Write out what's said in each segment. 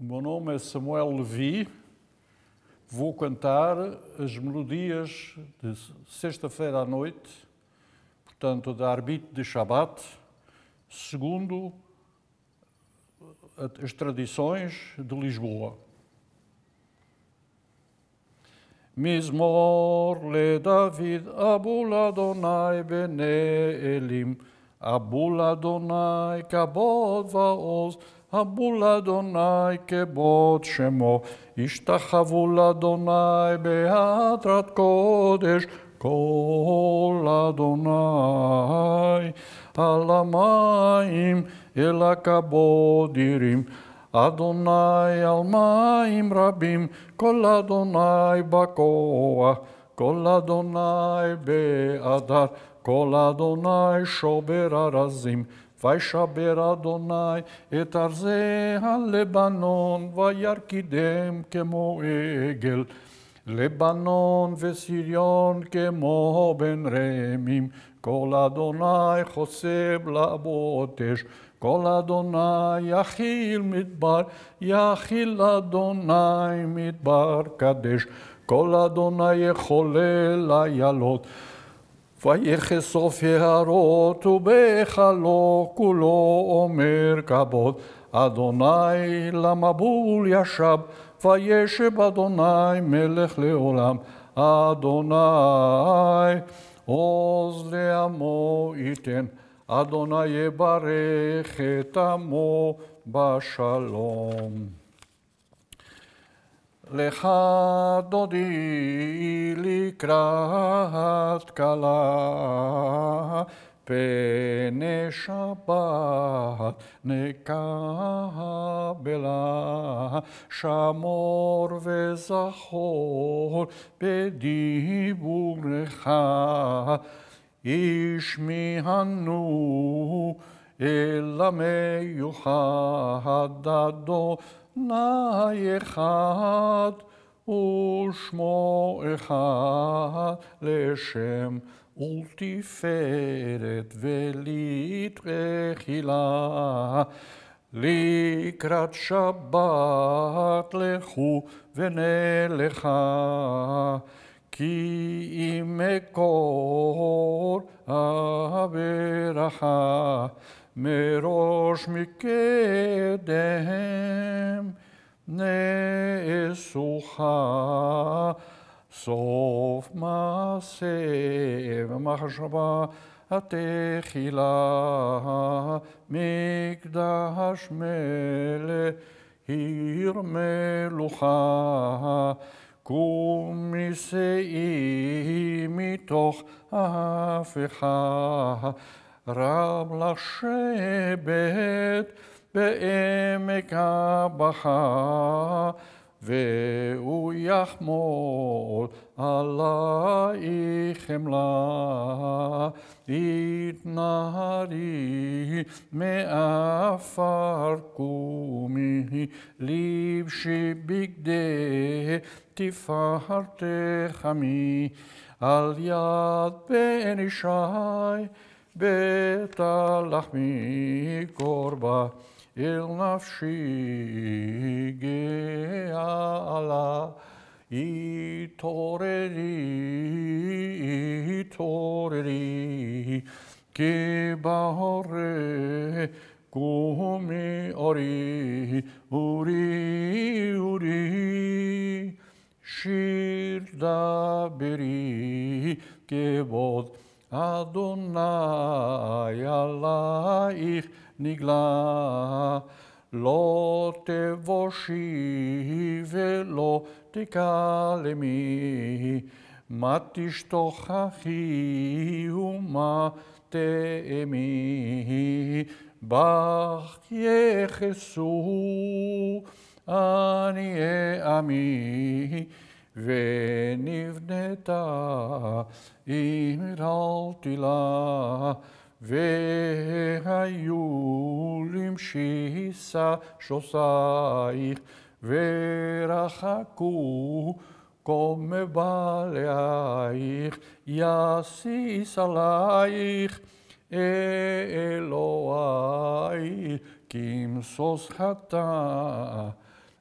O meu nome é Samuel Levi. Vou cantar as melodias de sexta-feira à noite, portanto, da Arbit de Shabat, segundo as tradições de Lisboa. Mizmor le David, Abula Donai Bene Elim, Abula Donai Kabod Vaoz, הבול אדוני כבוד שמו, השתחוו לאדוני בהתרת קודש, כל אדוני על המים אל הכבוד ירים. אדוני על מים רבים, כל אדוני בכוח, כל אדוני בהדר, כל אדוני שובר ארזים. וישבר אדוני את ארזי הלבנון, וירקידם כמו עגל. לבנון וסיריון כמו בן רמים, כל אדוני חוסב לבוטש, כל אדוני יכיל מדבר, יכיל אדוני מדבר קדש, כל אדוני יחולל איילות. ויחשוף יערות ובהיכלו כולו אומר כבוד אדוני למבול ישב וישב אדוני מלך לעולם אדוני עוז לעמו ייתן אדוני יברך את עמו בשלום לך דודי לקראת כלה, פני שבת נקבלה, שמור וזכור בדיבורך, איש מהנו אלא מיוחד אדוני אחד, ושמו אחד לשם ולתפארת ולתחילה. לקראת שבת לכו ונלך כי אם מקור הברכה. מראש מקדם נעשוך סוף מעשה ומחשבה התחילה מקדש מלך עיר מלוכה קום משאי מתוך ההפכה רב לשבת בעמק הבכה, והוא יחמול עלי חמלה. התנהרי מעפר קומי, לבשי בגדי תפארתך מי, על יד בן ישי. בתלח מקורבה, אל נפשי גאהלה, התעוררי, התעוררי, כבהורי קומי אורי, אורי, Adonai alaich nigla, lo tevoshi velo tikalemi, matishtochachi uma teemi, bach yechesu, ani ami, ונבנתה, אם אמרתי לה, והיו למשיסה שוסייך, ורחקו קום מבעלייך, יסיס עלייך אלוהי, כמסוס חטא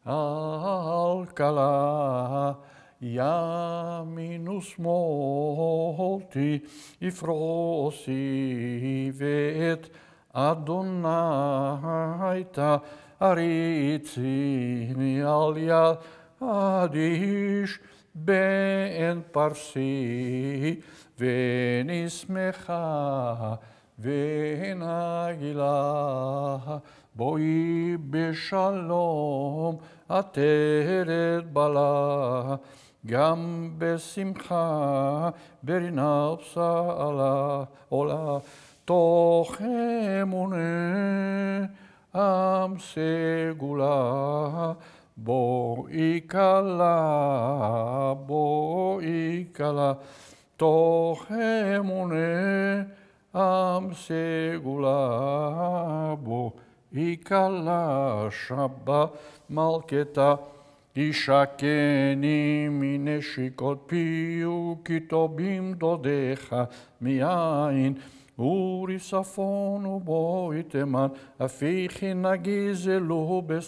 על כלה. Iaminus multi i frosi vet Adonaita aritsin alia adish ben parsi venis mecha ven gila boi beshalom ateret bala גם בשמחה ברנפסה עולה, תוך אמונה עם סגולה, בואי כלה, בואי כלה, תוך אמונה עם סגולה, בואי כלה, שבה מלכתה. και мине шикот пиу китобим додеха миаин Ούρι σαφώνου μπόιτε μαν, αφήχη να γίζε λούμπε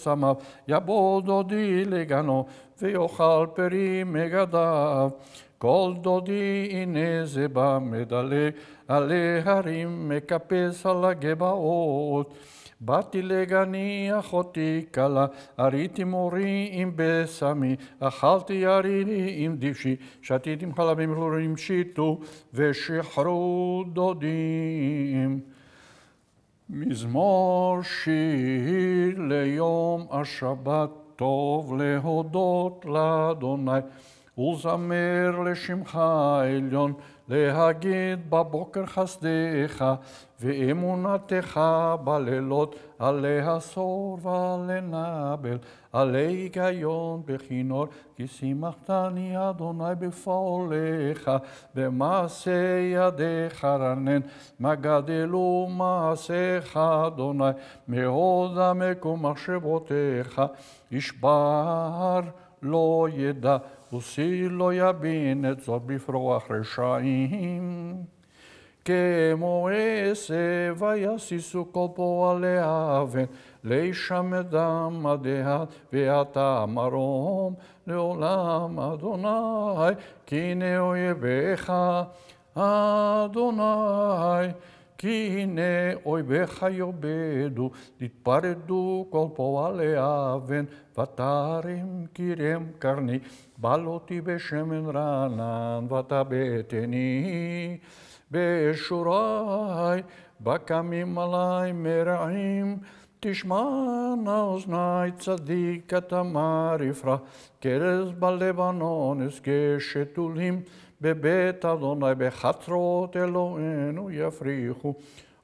για μπόντο δι λεγανό, βέο χαλπερί μεγαδάβ. Κόλτο δι είναι ζεμπά μεταλέ, αλέ χαρίμ με καπέσα αλλά באתי לגני אחותי כלה, אריתי מורי עם בשמי, אכלתי יריני עם דבשי, שתיתי עם חלבים חלורים שיתו, ושחרו דודים. מזמור שיר ליום השבת, טוב להודות לאדוני, ולזמר לשמך העליון, להגיד בבוקר חסדיך, ואמונתך בלילות, עלי הסור ועלי נבל, עלי היגיון בכינור, כי שימחתני אדוני בפעוליך, במעשה ידיך רנן, מה גדלו מעשיך אדוני, מאוד המקום מחשבותיך, ישבר לא ידע. ושיא לא יבין את זאת בפרוח רשעים. כמו עשב ויסיסו כל פועלי אבן, לישם אדם הדהת ואתה מרום, לעולם אדוני, כי נאויביך אדוני. כי הנה אויביך יאבדו, תתפרדו כל פועלי אבן, ותרים קירם קרני, בל אותי בשמן רענן, ותבטני. בשורי, בקמים עלי מרעים, תשמענה אוזני צדיק התמר יפרח, כרז בלבנון אזכה שתולים. בבית אדוני בחצרות אלוהינו יפריחו.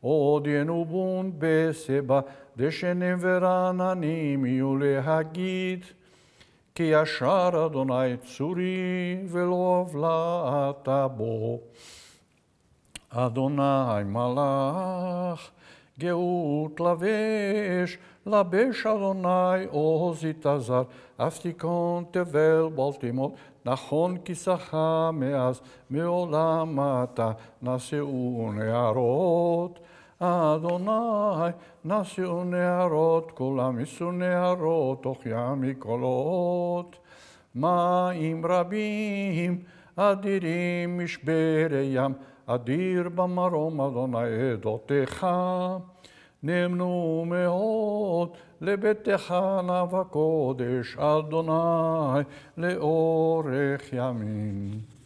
עוד ינובון בסבה, דשנים ורעננים יהיו להגיד. כי ישר אדוני צורי ולא הבלעת בו. אדוני מלאך גאות לבש, La beshalonai Ozit Azar, Tevel Baltimore, נכון כי שחה מאז מעולם אתה נשאו נערות. אדוני נשאו נערות, כולם יישאו נערות, תוך ים מקולות. מים רבים אדירים משברי ים, אדיר במרום אדוני עדותיך. נמנו מאוד לביתך נב הקודש, אדוני, לאורך ימים.